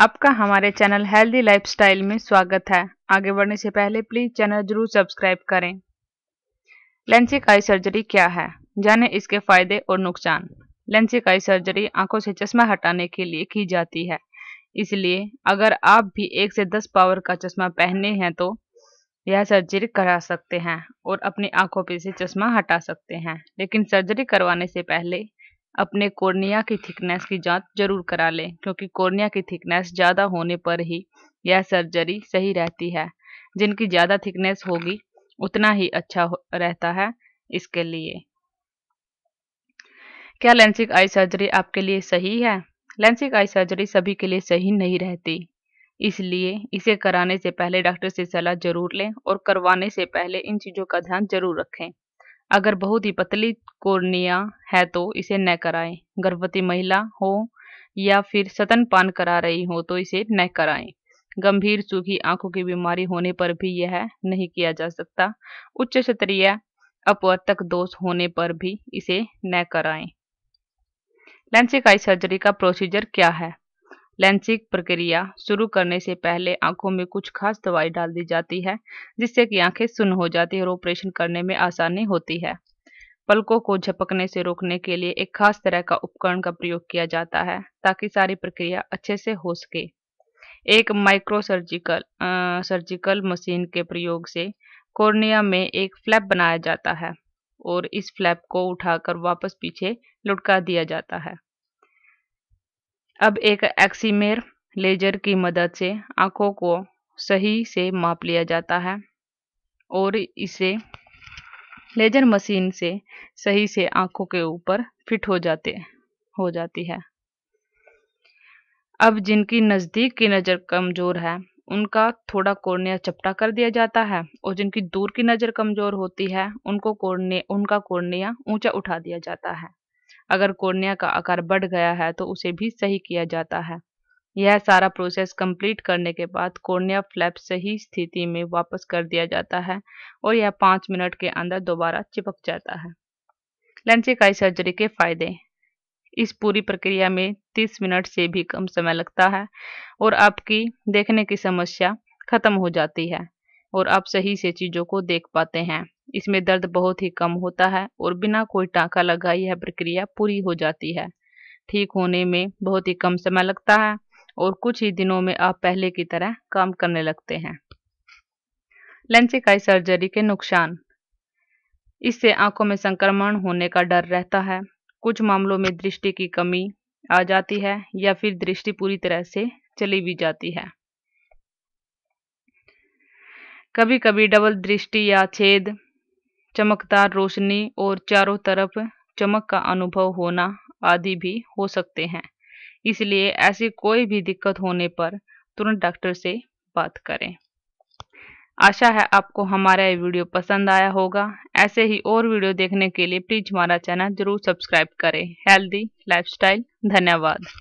आपका हमारे channel healthy lifestyle में स्वागत है आगे बढ़ने से पहले प्लीज चैनल जरूर सब्सक्राइब करें लेंसिक आई सर्जरी क्या है जाने इसके फायदे और नुकसान लेंसिक आई सर्जरी आंखों से चश्मा हटाने के लिए की जाती है इसलिए अगर आप भी एक से दस पावर का चश्मा पहने हैं तो यह सर्जरी करा सकते हैं और अपनी आंखों पर से चश्मा हटा सकते हैं लेकिन सर्जरी करवाने से पहले अपने कोर्निया की थिकनेस की जांच जरूर करा लें क्योंकि कोर्निया की थिकनेस ज़्यादा होने पर ही यह सर्जरी सही रहती है जिनकी ज़्यादा थिकनेस होगी उतना ही अच्छा रहता है इसके लिए क्या लेंसिक आई सर्जरी आपके लिए सही है लेंसिक आई सर्जरी सभी के लिए सही नहीं रहती इसलिए इसे कराने से पहले डॉक्टर से सलाह जरूर लें और करवाने से पहले इन चीज़ों का ध्यान जरूर रखें अगर बहुत ही पतली कोर्निया है तो इसे न कराएं गर्भवती महिला हो या फिर स्तनपान करा रही हो तो इसे न कराएं गंभीर सूखी आंखों की बीमारी होने पर भी यह नहीं किया जा सकता उच्च स्तरीय अपवर्तक दोष होने पर भी इसे न कराएं लेंसिकाई सर्जरी का प्रोसीजर क्या है लेंसिक प्रक्रिया शुरू करने से पहले आंखों में कुछ खास दवाई डाल दी जाती है जिससे कि आंखें सुन्न हो जाती है और ऑपरेशन करने में आसानी होती है पलकों को झपकने से रोकने के लिए एक खास तरह का उपकरण का प्रयोग किया जाता है ताकि सारी प्रक्रिया अच्छे से हो सके एक माइक्रो सर्जिकल सर्जिकल मशीन के प्रयोग से कॉर्निया में एक फ्लैप बनाया जाता है और इस फ्लैप को उठाकर वापस पीछे लुटका दिया जाता है अब एक एक्सीमेर लेजर की मदद से आंखों को सही से माप लिया जाता है और इसे लेजर मशीन से सही से आंखों के ऊपर फिट हो जाते हो जाती है अब जिनकी नज़दीक की नज़र कमज़ोर है उनका थोड़ा कोर्निया चपटा कर दिया जाता है और जिनकी दूर की नज़र कमज़ोर होती है उनको कोर्निया उनका कोर्निया ऊंचा उठा दिया जाता है अगर कोर्निया का आकार बढ़ गया है तो उसे भी सही किया जाता है यह सारा प्रोसेस कंप्लीट करने के बाद कोर्निया फ्लैप सही स्थिति में वापस कर दिया जाता है और यह पाँच मिनट के अंदर दोबारा चिपक जाता है लेंसिकाई सर्जरी के फायदे इस पूरी प्रक्रिया में 30 मिनट से भी कम समय लगता है और आपकी देखने की समस्या खत्म हो जाती है और आप सही से चीज़ों को देख पाते हैं इसमें दर्द बहुत ही कम होता है और बिना कोई टाँका लगाई यह प्रक्रिया पूरी हो जाती है ठीक होने में बहुत ही कम समय लगता है और कुछ ही दिनों में आप पहले की तरह काम करने लगते हैं लेंसिकाई सर्जरी के नुकसान इससे आंखों में संक्रमण होने का डर रहता है कुछ मामलों में दृष्टि की कमी आ जाती है या फिर दृष्टि पूरी तरह से चली भी जाती है कभी कभी डबल दृष्टि या छेद चमकदार रोशनी और चारों तरफ चमक का अनुभव होना आदि भी हो सकते हैं इसलिए ऐसी कोई भी दिक्कत होने पर तुरंत डॉक्टर से बात करें आशा है आपको हमारा ये वीडियो पसंद आया होगा ऐसे ही और वीडियो देखने के लिए प्लीज हमारा चैनल जरूर सब्सक्राइब करें हेल्दी लाइफस्टाइल धन्यवाद